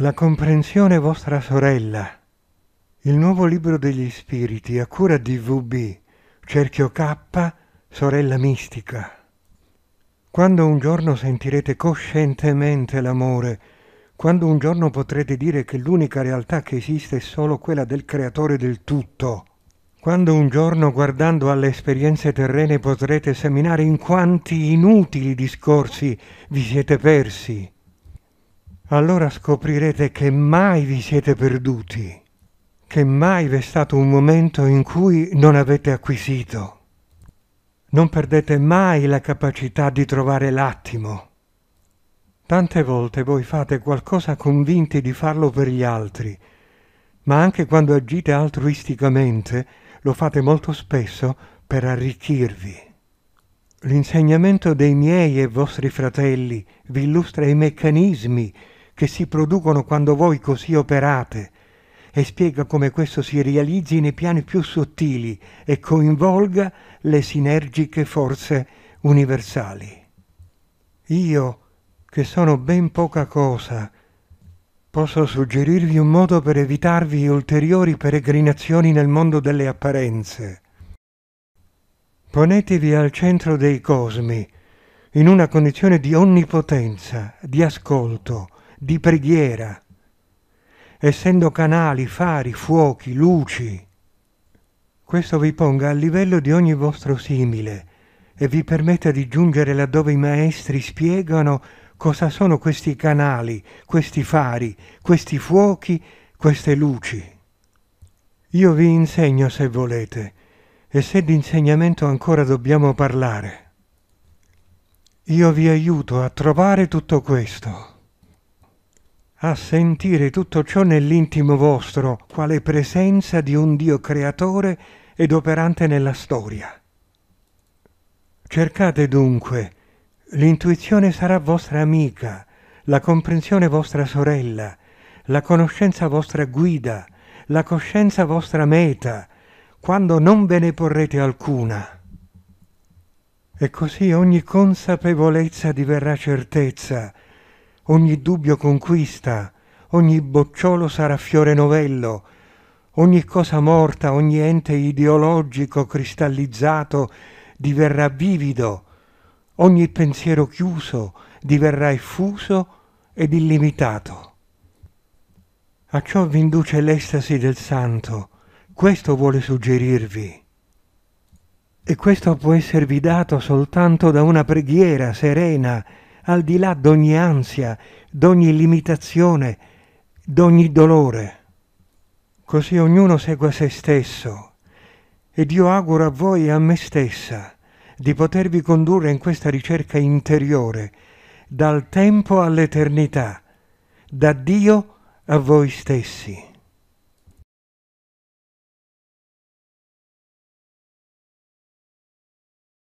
La comprensione vostra sorella, il nuovo libro degli spiriti a cura di VB, cerchio K, sorella mistica. Quando un giorno sentirete coscientemente l'amore, quando un giorno potrete dire che l'unica realtà che esiste è solo quella del creatore del tutto, quando un giorno guardando alle esperienze terrene potrete seminare in quanti inutili discorsi vi siete persi, allora scoprirete che mai vi siete perduti, che mai v'è stato un momento in cui non avete acquisito. Non perdete mai la capacità di trovare l'attimo. Tante volte voi fate qualcosa convinti di farlo per gli altri, ma anche quando agite altruisticamente lo fate molto spesso per arricchirvi. L'insegnamento dei miei e vostri fratelli vi illustra i meccanismi che si producono quando voi così operate e spiega come questo si realizzi nei piani più sottili e coinvolga le sinergiche forze universali. Io, che sono ben poca cosa, posso suggerirvi un modo per evitarvi ulteriori peregrinazioni nel mondo delle apparenze. Ponetevi al centro dei cosmi, in una condizione di onnipotenza, di ascolto, di preghiera, essendo canali, fari, fuochi, luci. Questo vi ponga al livello di ogni vostro simile e vi permetta di giungere laddove i maestri spiegano cosa sono questi canali, questi fari, questi fuochi, queste luci. Io vi insegno se volete, e se di insegnamento ancora dobbiamo parlare. Io vi aiuto a trovare tutto questo a sentire tutto ciò nell'intimo vostro, quale presenza di un Dio creatore ed operante nella storia. Cercate dunque, l'intuizione sarà vostra amica, la comprensione vostra sorella, la conoscenza vostra guida, la coscienza vostra meta, quando non ve ne porrete alcuna. E così ogni consapevolezza diverrà certezza, ogni dubbio conquista, ogni bocciolo sarà fiore novello, ogni cosa morta, ogni ente ideologico cristallizzato diverrà vivido, ogni pensiero chiuso diverrà effuso ed illimitato. A ciò vi induce l'estasi del santo, questo vuole suggerirvi. E questo può esservi dato soltanto da una preghiera serena al di là d'ogni ansia, d'ogni limitazione, d'ogni dolore. Così ognuno segua se stesso ed io auguro a voi e a me stessa di potervi condurre in questa ricerca interiore, dal tempo all'eternità, da Dio a voi stessi.